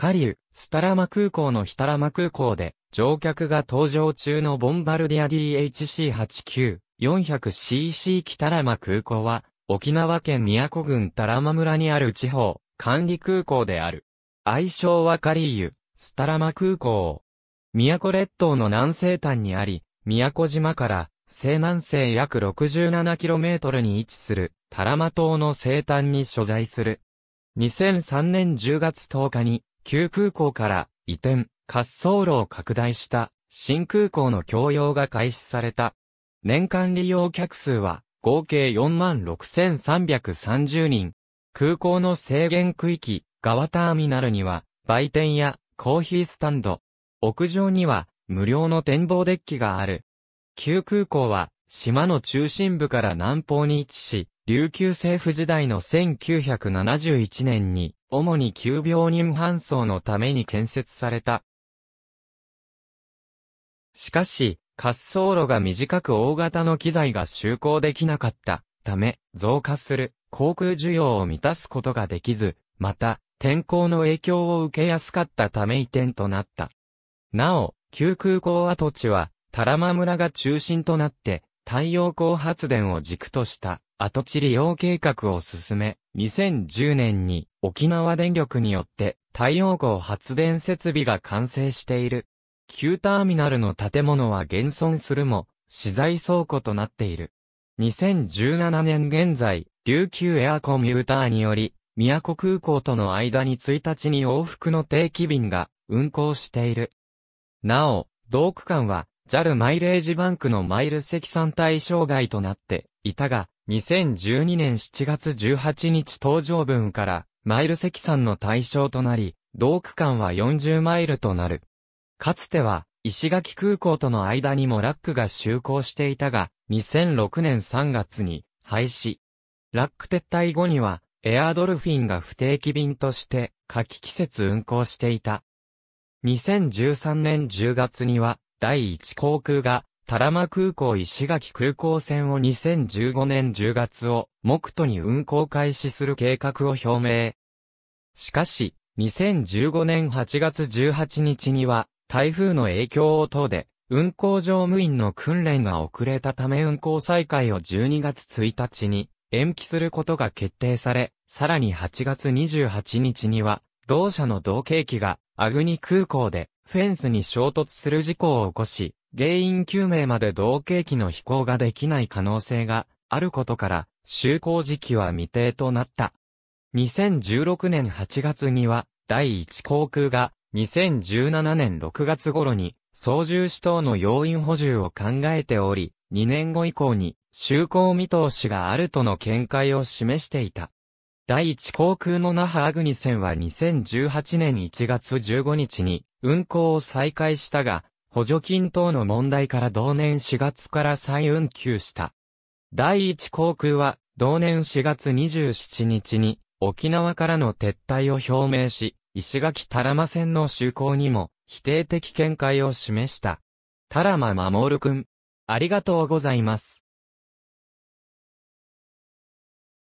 カリ流、スタラマ空港のヒタラマ空港で、乗客が搭乗中のボンバルディア DHC-89、400cc 北タラマ空港は、沖縄県宮古郡タラマ村にある地方、管理空港である。愛称はカリーユ、スタラマ空港。宮古列島の南西端にあり、宮古島から西南西約 67km に位置する、タラマ島の西端に所在する。2003年10月10日に、旧空港から移転、滑走路を拡大した新空港の供用が開始された。年間利用客数は合計46,330人。空港の制限区域、側ターミナルには売店やコーヒースタンド。屋上には無料の展望デッキがある。旧空港は島の中心部から南方に位置し、琉球政府時代の1971年に、主に急病人搬送のために建設された。しかし、滑走路が短く大型の機材が就航できなかったため、増加する航空需要を満たすことができず、また、天候の影響を受けやすかったため移転となった。なお、旧空港跡地は、タラマ村が中心となって、太陽光発電を軸とした跡地利用計画を進め、2010年に沖縄電力によって太陽光発電設備が完成している。旧ターミナルの建物は現存するも、資材倉庫となっている。2017年現在、琉球エアコミューターにより、宮古空港との間に1日に往復の定期便が運行している。なお、同区間は JAL マイレージバンクのマイル積算対象外となっていたが、2012年7月18日登場分からマイル積算の対象となり、同区間は40マイルとなる。かつては、石垣空港との間にもラックが就航していたが、2006年3月に廃止。ラック撤退後には、エアドルフィンが不定期便として、夏季季節運航していた。2013年10月には、第1航空が、多良間空港石垣空港線を2015年10月を目途に運行開始する計画を表明。しかし、2015年8月18日には、台風の影響を等で、運行乗務員の訓練が遅れたため運行再開を12月1日に延期することが決定され、さらに8月28日には、同社の同型機が、アグニ空港でフェンスに衝突する事故を起こし、原因究明まで同景機の飛行ができない可能性があることから、就航時期は未定となった。2016年8月には、第1航空が、2017年6月頃に、操縦士等の要員補充を考えており、2年後以降に、就航見通しがあるとの見解を示していた。第一航空の那覇アグニ線は2018年1月15日に運航を再開したが、補助金等の問題から同年4月から再運休した。第一航空は同年4月27日に沖縄からの撤退を表明し、石垣多良間線の就航にも否定的見解を示した。多良間守君、ありがとうございます。